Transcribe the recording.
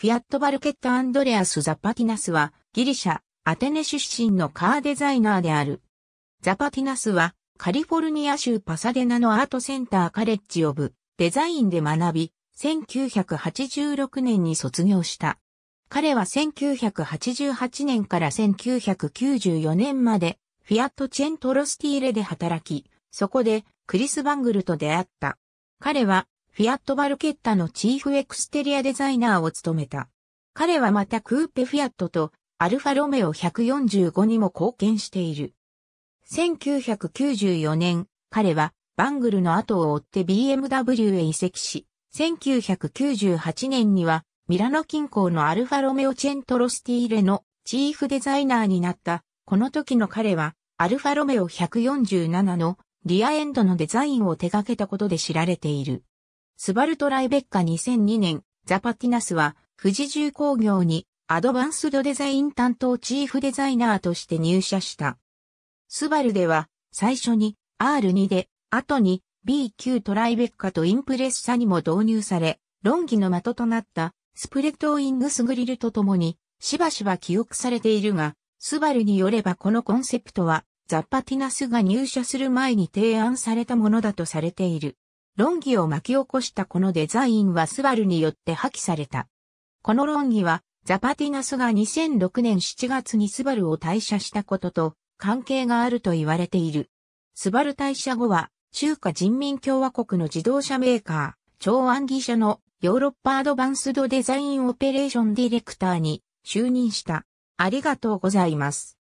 フィアット・バルケット・アンドレアス・ザパティナスは、ギリシャ、アテネ出身のカーデザイナーである。ザパティナスは、カリフォルニア州パサデナのアートセンターカレッジ・オブ・デザインで学び、1986年に卒業した。彼は1988年から1994年まで、フィアット・チェントロスティーレで働き、そこでクリス・バングルと出会った。彼はフィアット・バルケッタのチーフエクステリアデザイナーを務めた。彼はまたクーペ・フィアットとアルファ・ロメオ145にも貢献している。1994年、彼はバングルの後を追って BMW へ移籍し、1998年にはミラノ近郊のアルファロメオチェントロスティーレのチーフデザイナーになった。この時の彼はアルファロメオ147のリアエンドのデザインを手掛けたことで知られている。スバルトライベッカ2002年、ザパティナスは、富士重工業にアドバンスドデザイン担当チーフデザイナーとして入社した。スバルでは、最初に R2 で、後に B9 トライベッカとインプレッサにも導入され、論議の的となったスプレッドウィングスグリルとともに、しばしば記憶されているが、スバルによればこのコンセプトは、ザッパティナスが入社する前に提案されたものだとされている。論議を巻き起こしたこのデザインはスバルによって破棄された。この論議は、ザパティナスが2006年7月にスバルを退社したことと関係があると言われている。スバル退社後は、中華人民共和国の自動車メーカー、長安義社のヨーロッパアドバンスドデザインオペレーションディレクターに就任した。ありがとうございます。